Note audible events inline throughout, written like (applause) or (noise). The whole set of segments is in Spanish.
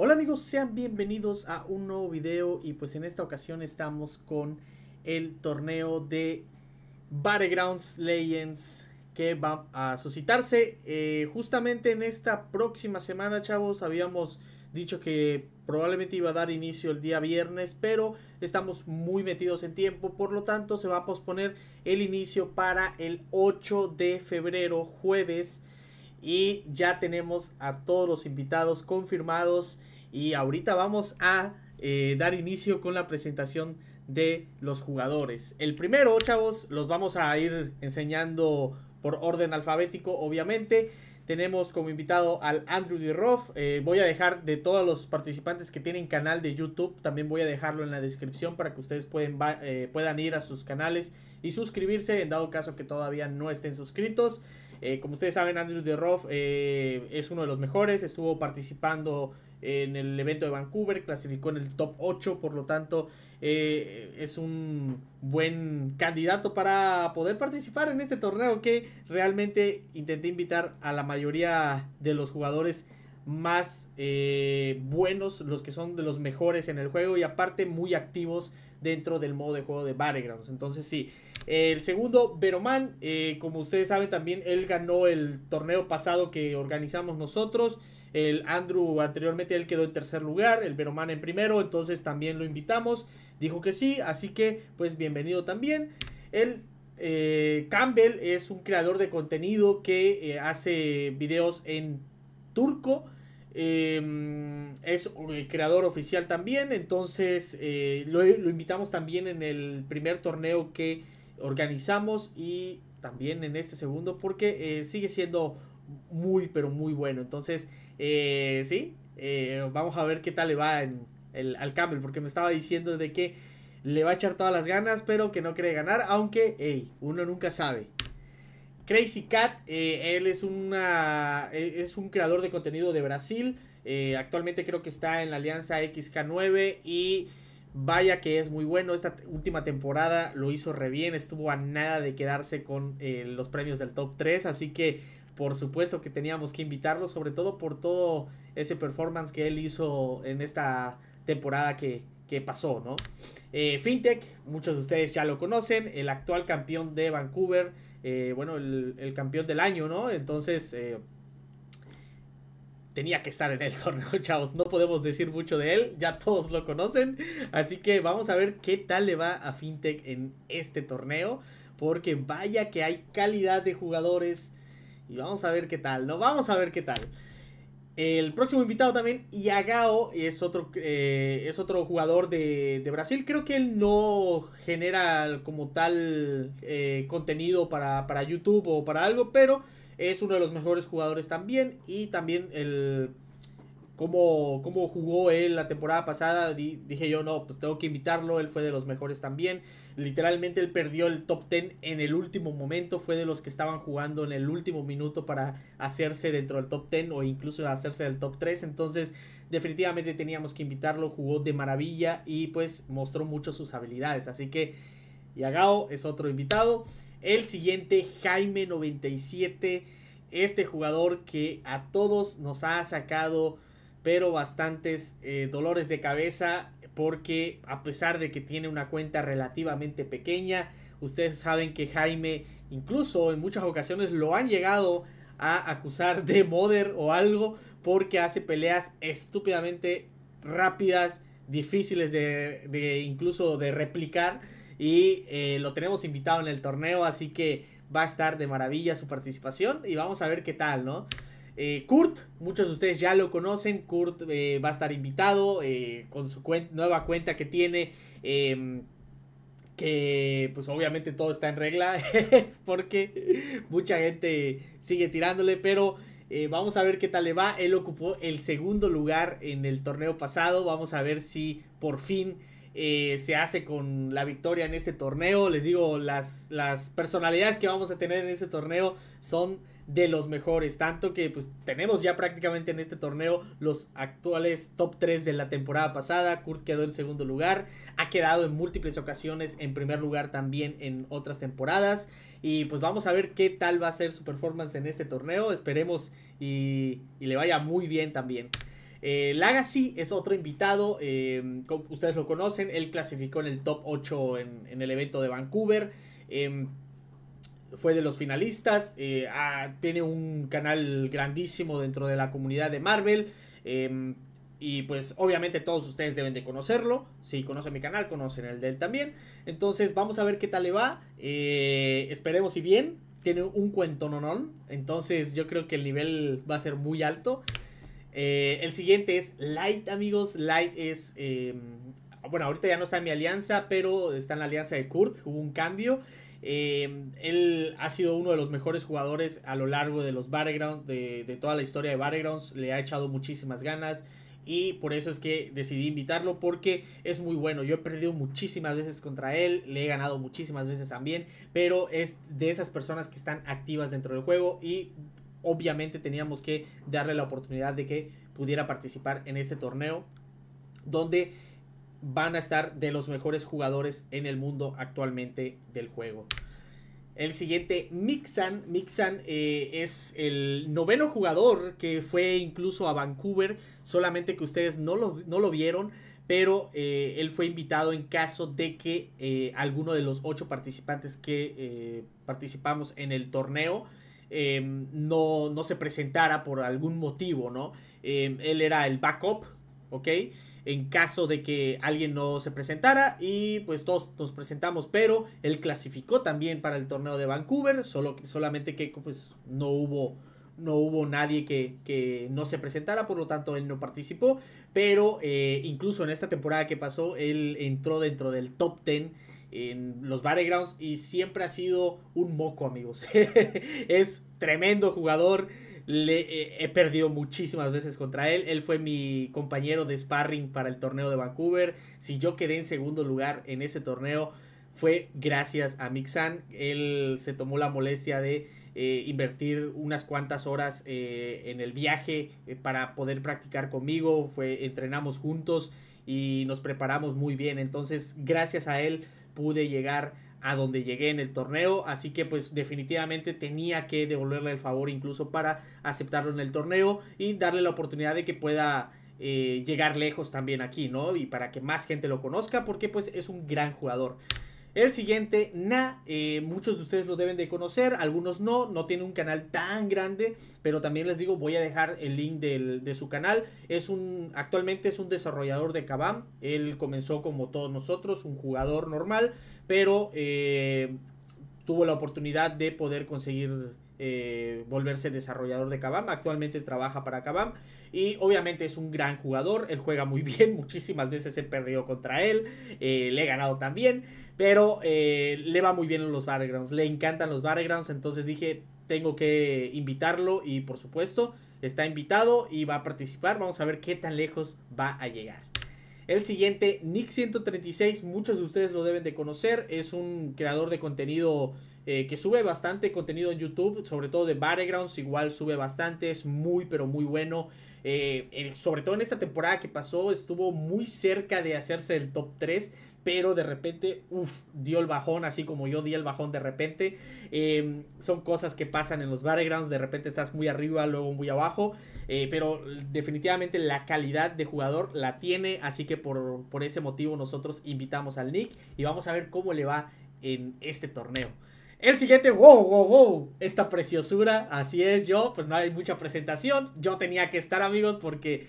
Hola amigos, sean bienvenidos a un nuevo video y pues en esta ocasión estamos con el torneo de Battlegrounds Legends que va a suscitarse eh, justamente en esta próxima semana chavos, habíamos dicho que probablemente iba a dar inicio el día viernes, pero estamos muy metidos en tiempo, por lo tanto se va a posponer el inicio para el 8 de febrero, jueves y ya tenemos a todos los invitados confirmados. Y ahorita vamos a eh, dar inicio con la presentación de los jugadores. El primero, chavos, los vamos a ir enseñando por orden alfabético, obviamente. Tenemos como invitado al Andrew DiRoff. Eh, voy a dejar de todos los participantes que tienen canal de YouTube, también voy a dejarlo en la descripción para que ustedes pueden, eh, puedan ir a sus canales y suscribirse en dado caso que todavía no estén suscritos. Eh, como ustedes saben, Andrew de eh, es uno de los mejores, estuvo participando en el evento de Vancouver, clasificó en el top 8, por lo tanto eh, es un buen candidato para poder participar en este torneo que realmente intenté invitar a la mayoría de los jugadores más buenos, los que son de los mejores en el juego y aparte muy activos dentro del modo de juego de Battlegrounds. Entonces sí, el segundo, Veroman, eh, como ustedes saben también, él ganó el torneo pasado que organizamos nosotros. El Andrew anteriormente él quedó en tercer lugar, el Veroman en primero, entonces también lo invitamos. Dijo que sí, así que pues bienvenido también. El eh, Campbell es un creador de contenido que eh, hace videos en turco Em, es el creador oficial también, entonces eh, lo, invitamos también en el primer torneo que organizamos y también en este segundo porque eh, sigue siendo muy pero muy bueno. Entonces, eh, sí, vamos a ver qué tal le va al Campbell porque me estaba diciendo de que le va a echar todas las ganas pero que no quiere ganar, aunque uno nunca sabe. Crazy Cat, eh, él es, una, e, es un creador de contenido de Brasil. Eh, actualmente creo que está en la alianza XK9 y vaya que es muy bueno. Esta última temporada lo hizo re bien, estuvo a nada de quedarse con eh, los premios del top 3, así que por supuesto que teníamos que invitarlo, sobre todo por todo ese performance que él hizo en esta temporada que, que pasó, ¿no? Fintech, muchos de ustedes ya lo conocen, el actual campeón de Vancouver eh, bueno, el, campeón del año, ¿no? Entonces, eh, tenía que estar en el (laughs) torneo, chavos. No podemos decir mucho de él, ya todos lo conocen. Así que vamos a ver qué tal le va a FinTech en este torneo, porque vaya que hay calidad de jugadores. Y vamos a ver qué tal, ¿no? Vamos a ver qué tal. El próximo invitado también, Iagao, es otro, eh, es otro jugador de, de, Brasil. Creo que él no genera como tal eh, contenido para YouTube o para algo, pero es uno de los mejores jugadores también. Y también el cómo, jugó él la temporada pasada, dije yo, no, pues tengo que invitarlo, él fue de los mejores también. Literalmente él perdió el top 10 en el último momento, fue de los que estaban jugando en el último minuto para hacerse dentro del top 10 o incluso hacerse del top 3. Entonces, definitivamente teníamos que invitarlo, jugó de maravilla y pues mostró mucho sus habilidades. Así que Yagao es otro invitado. El siguiente, Jaime97. Este jugador que a todos nos ha sacado pero bastantes eh, dolores de cabeza porque a pesar de que tiene una cuenta relativamente pequeña, ustedes saben que Jaime incluso en muchas ocasiones lo han llegado a acusar de modder o algo porque hace peleas estúpidamente rápidas, difíciles de, incluso de replicar y eh, lo tenemos invitado en el torneo, así que va a estar de maravilla su participación y vamos a ver qué tal, ¿no? Eh, Kurt, muchos de ustedes ya lo conocen, Kurt eh, va a estar invitado eh, con su nueva cuenta que tiene, em, que pues obviamente todo está en regla, (laughs) porque mucha gente sigue tirándole, pero vamos a ver qué tal le va. Él ocupó el segundo lugar en el torneo pasado, vamos a ver si por fin eh, se hace con la victoria en este torneo. Les digo, las, las personalidades que vamos a tener en este torneo son de los mejores. Tanto que pues tenemos ya prácticamente en este torneo los actuales top 3 de la temporada pasada. Kurt quedó en segundo lugar. Ha quedado en múltiples ocasiones en primer lugar también en otras temporadas. Y pues vamos a ver qué tal va a ser su performance en este torneo. Esperemos y, y le vaya muy bien también. Eh, es otro invitado, em, ustedes lo conocen, él clasificó en el top 8 en, el evento de Vancouver. Em, fue de los finalistas, eh, ah, tiene un canal grandísimo dentro de la comunidad de Marvel. Em, y pues obviamente todos ustedes deben de conocerlo. Si conocen mi canal, conocen el de él también. Entonces vamos a ver qué tal le va. Eh, esperemos y bien. Tiene un cuento nonón. Entonces yo creo que el nivel va a ser muy alto. Eh, el siguiente es Light, amigos. Light es. Em, bueno, ahorita ya no está en mi alianza, pero está en la alianza de Kurt. Hubo un cambio. Em, él ha sido uno de los mejores jugadores a lo largo de los Battlegrounds, de, toda la historia de Battlegrounds. Le ha echado muchísimas ganas. Y por eso es que decidí invitarlo porque es muy bueno. Yo he perdido muchísimas veces contra él, le he ganado muchísimas veces también, pero es de esas personas que están activas dentro del juego y obviamente teníamos que darle la oportunidad de que pudiera participar en este torneo donde van a estar de los mejores jugadores en el mundo actualmente del juego. El siguiente, Mixan. Mixan eh, es el noveno jugador que fue incluso a Vancouver, solamente que ustedes no lo, vieron, pero eh, él fue invitado en caso de que eh, alguno de los ocho participantes que participamos en el torneo Em, no, no, se presentara por algún motivo, ¿no? Em, él era el backup, ¿ok? En caso de que alguien no se presentara y pues todos nos presentamos, pero él clasificó también para el torneo de Vancouver, solo, solamente que pues no hubo no hubo nadie que, no se presentara, por lo tanto él no participó, pero eh, incluso en esta temporada que pasó, él entró dentro del top 10 en los battlegrounds y siempre ha sido un moco, amigos. (laughs) es tremendo jugador. Eh, he perdido muchísimas veces contra él. Él fue mi compañero de sparring para el torneo de Vancouver. Si yo quedé en segundo lugar en ese torneo, fue gracias a Mixan. Él se tomó la molestia de eh, invertir unas cuantas horas eh, en el viaje para poder practicar conmigo. Fue, entrenamos juntos y nos preparamos muy bien. Entonces, gracias a él pude llegar a donde llegué en el torneo, así que pues definitivamente tenía que devolverle el favor incluso para aceptarlo en el torneo y darle la oportunidad de que pueda eh, llegar lejos también aquí, ¿no? Y para que más gente lo conozca porque pues es un gran jugador. El siguiente, Na, eh, muchos de ustedes lo deben de conocer, algunos no, no tiene un canal tan grande, pero también les digo, voy a dejar el link de su canal. Es un, actualmente es un desarrollador de Kabam, él comenzó como todos nosotros, un jugador normal, pero eh, tuvo la oportunidad de poder conseguir eh, volverse desarrollador de Kabam. Actualmente trabaja para Kabam y obviamente es un gran jugador. Él juega muy (laughs) bien, muchísimas veces he perdido contra él, eh, le he ganado también, pero eh, le va muy bien en los Battlegrounds, le encantan los Battlegrounds, entonces dije, tengo que invitarlo y por supuesto está invitado y va a participar. Vamos a ver qué tan lejos va a llegar. El siguiente, Nick136, muchos de ustedes lo deben de conocer, es un creador de contenido eh, que sube bastante contenido en YouTube, sobre todo de Battlegrounds, igual sube bastante, es muy pero muy bueno. Eh, sobre todo en esta temporada que pasó, estuvo muy cerca de hacerse el top 3, pero de repente, uff, dio el bajón, así como yo di el bajón de repente. Em, son cosas que pasan en los battlegrounds, de repente estás muy arriba, luego muy abajo, eh, pero definitivamente la calidad de jugador la tiene, así que por ese motivo nosotros invitamos al Nick y vamos a ver cómo le va en este torneo. El siguiente, wow, wow, wow, esta preciosura, así es yo, pues no hay mucha presentación, yo tenía que estar amigos porque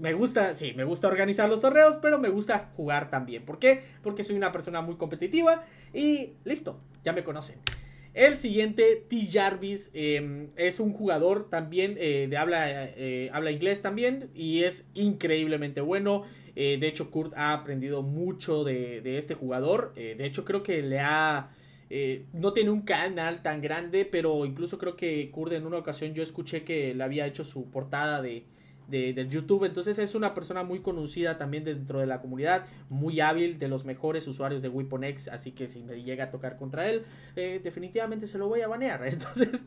me gusta, sí, me gusta organizar los torneos, pero me gusta jugar también. ¿Por qué? Porque soy una persona muy competitiva y listo, ya me conocen. El siguiente, T. Jarvis, em, es un jugador también eh, de habla, eh, habla inglés también y es increíblemente bueno. Eh, de hecho, Kurt ha aprendido mucho de este jugador. de hecho, creo que le ha eh, no tiene un canal tan grande, pero incluso creo que Kurt en una ocasión yo escuché que le había hecho su portada de, YouTube. Entonces es una persona muy conocida también dentro de la comunidad, muy hábil, de los mejores usuarios de WeaponX. Así que si me llega a tocar contra él, eh, definitivamente se lo voy a banear. (laughs) Entonces,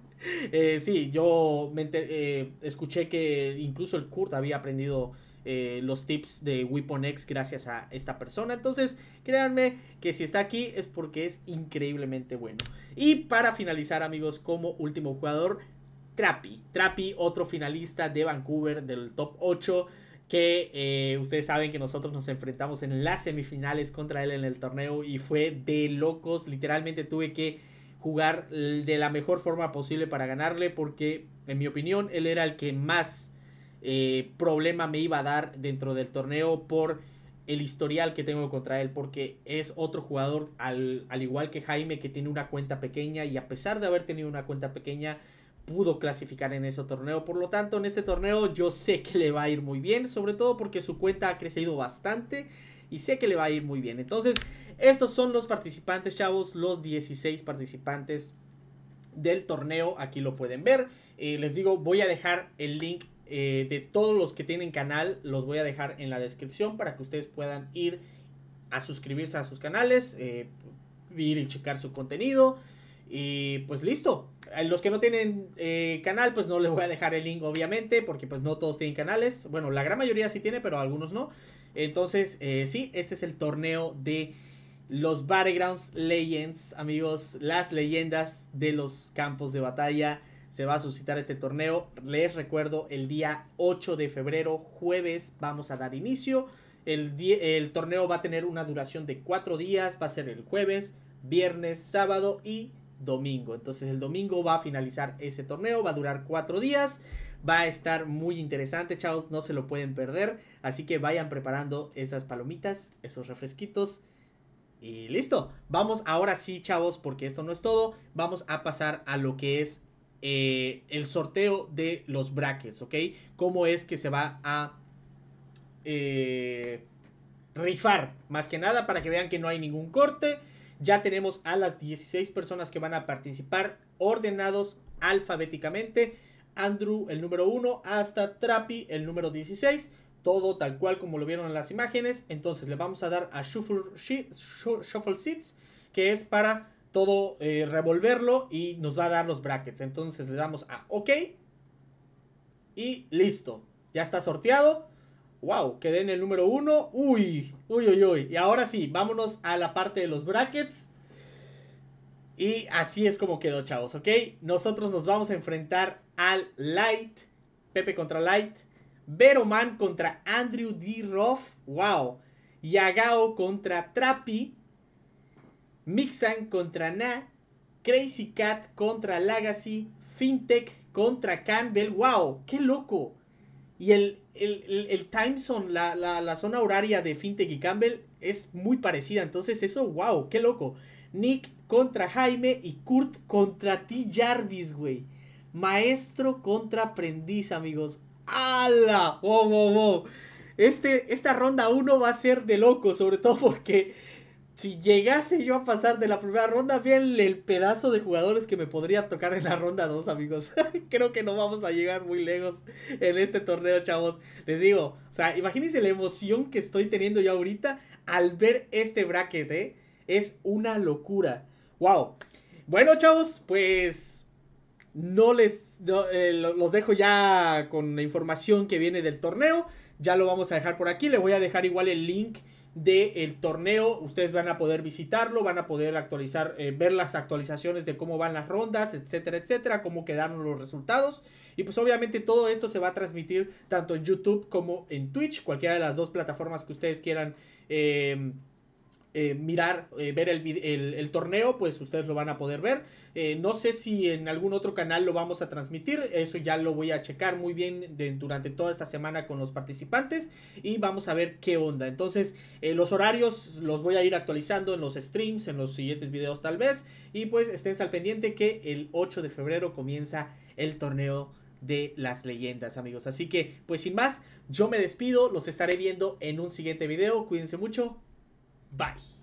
eh, sí, yo escuché que incluso el Kurt había aprendido eh, los tips de WeaponX gracias a esta persona. Entonces, créanme que si está aquí es porque es increíblemente bueno. Y para finalizar, amigos, como último jugador, Trapi. Trapi, otro finalista de Vancouver del top 8 que eh, ustedes saben que nosotros nos enfrentamos en las semifinales contra él en el torneo y fue de locos. Literalmente tuve que jugar de la mejor forma posible para ganarle porque, en mi opinión, él era el que más eh, problema me iba a dar dentro del torneo por el historial que tengo contra él, porque es otro jugador, al, igual que Jaime, que tiene una cuenta pequeña y a pesar de haber tenido una cuenta pequeña, pudo clasificar en ese torneo. Por lo tanto, en este torneo yo sé que le va a ir muy bien, sobre todo porque su cuenta ha crecido bastante y sé que le va a ir muy bien. Entonces, estos son los participantes, chavos, los 16 participantes del torneo, aquí lo pueden ver. Eh, les digo, voy a dejar el link eh, de todos los que tienen canal los voy a dejar en la descripción para que ustedes puedan ir a suscribirse a sus canales, eh, ir y checar su contenido. Y pues listo. Los que no tienen eh, canal, pues no les voy a dejar el link, obviamente, porque pues no todos tienen canales. Bueno, la gran mayoría sí tiene, pero algunos no. Entonces, sí, este es el torneo de los Battlegrounds Legends, amigos, las leyendas de los campos de batalla se va a suscitar este torneo. Les recuerdo, el día 8 de febrero, jueves, vamos a dar inicio. El, el torneo va a tener una duración de 4 días, va a ser el jueves, viernes, sábado y domingo. Entonces el domingo va a finalizar ese torneo, va a durar 4 días. Va a estar muy interesante, chavos, no se lo pueden perder. Así que vayan preparando esas palomitas, esos refresquitos. Y listo. Vamos ahora sí, chavos, porque esto no es todo. Vamos a pasar a lo que es eh, el sorteo de los brackets, ¿ok? Cómo es que se va a eh, rifar, más que nada, para que vean que no hay ningún corte. Ya tenemos a las 16 personas que van a participar ordenados alfabéticamente. Andrew, el número 1, hasta Trapi, el número 16. Todo tal cual como lo vieron en las imágenes. Entonces le vamos a dar a Shuffle, Shuffle Seats, que es para todo eh, revolverlo y nos va a dar los brackets. Entonces le damos a OK y listo. Ya está sorteado. Wow, quedé en el número uno. Uy, uy, uy, uy. Y ahora sí, vámonos a la parte de los brackets. Y así es como quedó, chavos, ¿ok? Nosotros nos vamos a enfrentar al Light, Pepe contra Light, Veroman contra Andrew D. Ruff, wow, Yagao contra Trapi, Mixan contra Na, Crazy Cat contra Legacy, Fintech contra Campbell. ¡Wow! ¡Qué loco! Y el, el, time zone, la, zona horaria de Fintech y Campbell es muy parecida. Entonces eso, wow, qué loco. Nick contra Jaime y Kurt contra T. Jarvis, güey. Maestro contra aprendiz, amigos. ¡Hala! ¡Wow, wow, wow! Este, esta ronda 1 va a ser de loco, sobre todo porque si llegase yo a pasar de la primera ronda, bien el pedazo de jugadores que me podría tocar en la ronda 2, amigos. (laughs) Creo que no vamos a llegar muy lejos en este torneo, chavos. Les digo, o sea, imagínense la emoción que estoy teniendo yo ahorita al ver este bracket, ¿eh? Es una locura. ¡Wow! Bueno, chavos, pues no les eh, los dejo ya con la información que viene del torneo. Ya lo vamos a dejar por aquí. Le voy a dejar igual el link del el torneo. Ustedes van a poder visitarlo, van a poder actualizar, eh, ver las actualizaciones de cómo van las rondas, etcétera, etcétera, cómo quedaron los resultados. Y pues obviamente todo esto se va a transmitir tanto en YouTube como en Twitch, cualquiera de las dos plataformas que ustedes quieran. Em, eh, mirar, eh, ver el, torneo, pues ustedes lo van a poder ver. Eh, no sé si en algún otro canal lo vamos a transmitir, eso ya lo voy a checar muy bien durante toda esta semana con los participantes y vamos a ver qué onda. Entonces, los horarios los voy a ir actualizando en los streams, en los siguientes videos tal vez. Y pues estén al pendiente que el 8 de febrero comienza el torneo de las leyendas, amigos. Así que, pues sin más, yo me despido, los estaré viendo en un siguiente video. Cuídense mucho. Bye.